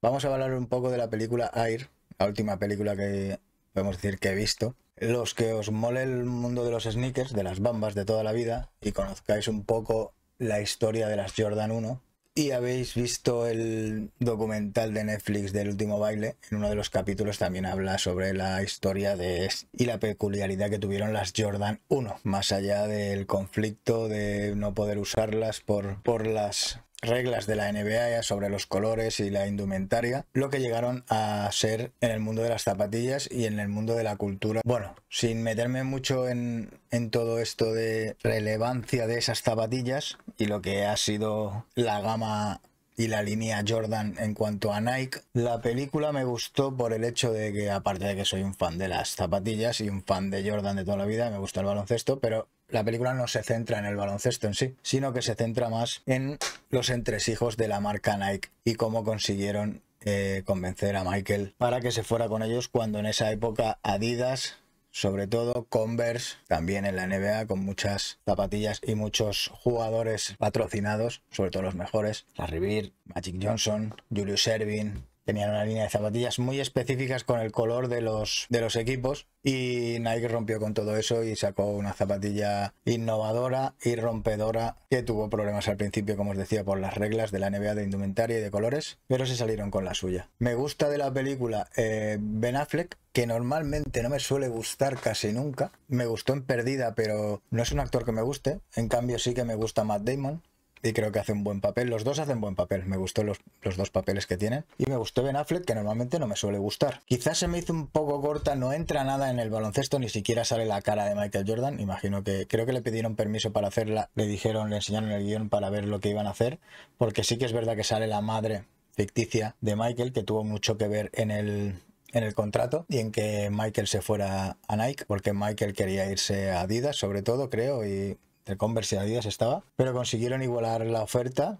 Vamos a hablar un poco de la película Air, la última película que podemos decir que he visto. Los que os mole el mundo de los sneakers, de las bambas de toda la vida, y conozcáis un poco la historia de las Jordan 1, y habéis visto el documental de Netflix del último baile, en uno de los capítulos también habla sobre la historia de y la peculiaridad que tuvieron las Jordan 1, más allá del conflicto de no poder usarlas por, por las reglas de la NBA sobre los colores y la indumentaria, lo que llegaron a ser en el mundo de las zapatillas y en el mundo de la cultura. Bueno, sin meterme mucho en, todo esto de relevancia de esas zapatillas y lo que ha sido la gama y la línea Jordan en cuanto a Nike. La película me gustó por el hecho de que, aparte de que soy un fan de las zapatillas y un fan de Jordan de toda la vida, me gusta el baloncesto, pero la película no se centra en el baloncesto en sí, sino que se centra más en los entresijos de la marca Nike y cómo consiguieron eh, convencer a Michael para que se fuera con ellos cuando en esa época Adidas sobre todo Converse, también en la NBA con muchas zapatillas y muchos jugadores patrocinados, sobre todo los mejores, Larry Bird, Magic Johnson, Julius Erving, tenían una línea de zapatillas muy específicas con el color de los, de los equipos y Nike rompió con todo eso y sacó una zapatilla innovadora y rompedora que tuvo problemas al principio, como os decía, por las reglas de la NBA de indumentaria y de colores, pero se salieron con la suya. Me gusta de la película eh, Ben Affleck, que normalmente no me suele gustar casi nunca. Me gustó en Perdida, pero no es un actor que me guste. En cambio sí que me gusta Matt Damon y creo que hace un buen papel. Los dos hacen buen papel. Me gustó los, dos papeles que tienen. Y me gustó Ben Affleck, que normalmente no me suele gustar. Quizás se me hizo un poco corta, no entra nada en el baloncesto, ni siquiera sale la cara de Michael Jordan. Imagino que creo que le pidieron permiso para hacerla. Le dijeron, le enseñaron el guión para ver lo que iban a hacer. Porque sí que es verdad que sale la madre ficticia de Michael, que tuvo mucho que ver en el, en el contrato y en que Michael se fuera a Nike, porque Michael quería irse a Adidas, sobre todo, creo, y Conversidad, Converse estaba, pero consiguieron igualar la oferta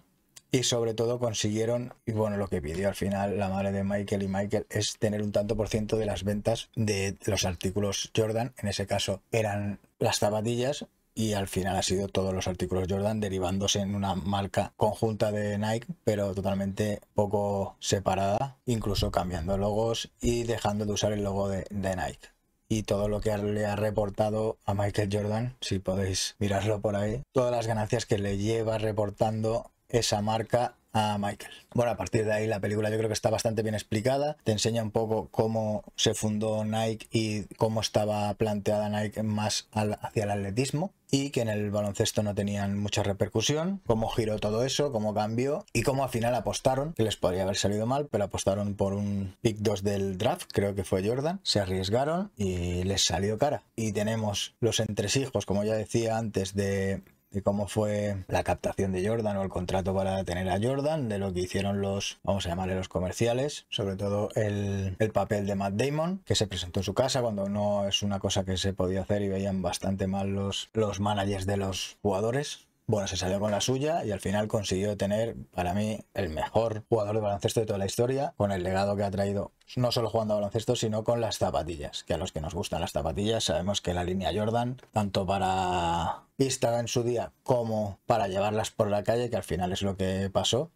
y sobre todo consiguieron, y bueno, lo que pidió al final la madre de Michael y Michael es tener un tanto por ciento de las ventas de los artículos Jordan, en ese caso eran las zapatillas, y al final ha sido todos los artículos Jordan derivándose en una marca conjunta de Nike, pero totalmente poco separada, incluso cambiando logos y dejando de usar el logo de, de Nike y todo lo que le ha reportado a Michael Jordan, si podéis mirarlo por ahí, todas las ganancias que le lleva reportando esa marca a Michael. Bueno, a partir de ahí la película yo creo que está bastante bien explicada, te enseña un poco cómo se fundó Nike y cómo estaba planteada Nike más hacia el atletismo y que en el baloncesto no tenían mucha repercusión, cómo giró todo eso, cómo cambió y cómo al final apostaron, que les podría haber salido mal, pero apostaron por un pick 2 del draft, creo que fue Jordan, se arriesgaron y les salió cara. Y tenemos los entresijos, como ya decía antes, de y cómo fue la captación de Jordan o el contrato para tener a Jordan, de lo que hicieron los, vamos a llamarle los comerciales, sobre todo el, el papel de Matt Damon, que se presentó en su casa cuando no es una cosa que se podía hacer y veían bastante mal los, los managers de los jugadores, bueno, se salió con la suya y al final consiguió tener para mí el mejor jugador de baloncesto de toda la historia, con el legado que ha traído no solo jugando a baloncesto, sino con las zapatillas, que a los que nos gustan las zapatillas sabemos que la línea Jordan, tanto para pista en su día como para llevarlas por la calle, que al final es lo que pasó,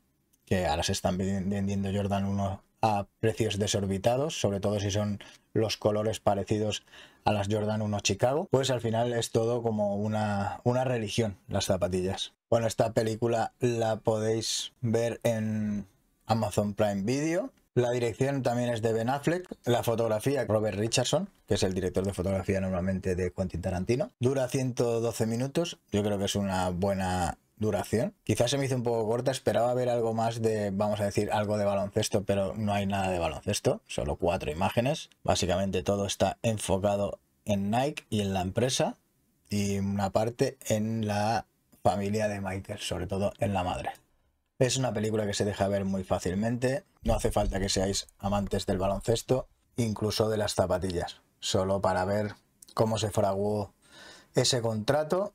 que ahora se están vendiendo Jordan 1 a precios desorbitados, sobre todo si son los colores parecidos a las Jordan 1 Chicago, pues al final es todo como una, una religión, las zapatillas. Bueno, esta película la podéis ver en Amazon Prime Video. La dirección también es de Ben Affleck, la fotografía Robert Richardson, que es el director de fotografía normalmente de Quentin Tarantino. Dura 112 minutos, yo creo que es una buena duración. Quizás se me hizo un poco corta, esperaba ver algo más de, vamos a decir, algo de baloncesto, pero no hay nada de baloncesto, solo cuatro imágenes. Básicamente todo está enfocado en Nike y en la empresa y una parte en la familia de Michael, sobre todo en la madre. Es una película que se deja ver muy fácilmente, no hace falta que seáis amantes del baloncesto, incluso de las zapatillas, solo para ver cómo se fraguó ese contrato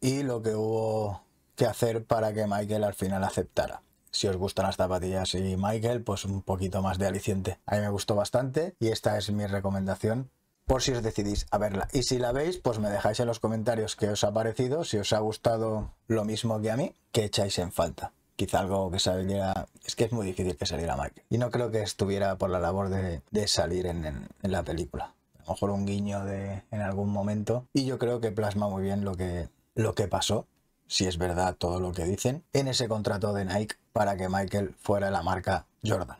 y lo que hubo que hacer para que Michael al final aceptara. Si os gustan las zapatillas y Michael, pues un poquito más de aliciente. A mí me gustó bastante y esta es mi recomendación por si os decidís a verla. Y si la veis, pues me dejáis en los comentarios qué os ha parecido, si os ha gustado lo mismo que a mí, qué echáis en falta. Quizá algo que saliera... Es que es muy difícil que saliera Michael. Y no creo que estuviera por la labor de, salir en, la película. A lo mejor un guiño de, en algún momento. Y yo creo que plasma muy bien lo que, lo que pasó si es verdad todo lo que dicen, en ese contrato de Nike para que Michael fuera la marca Jordan.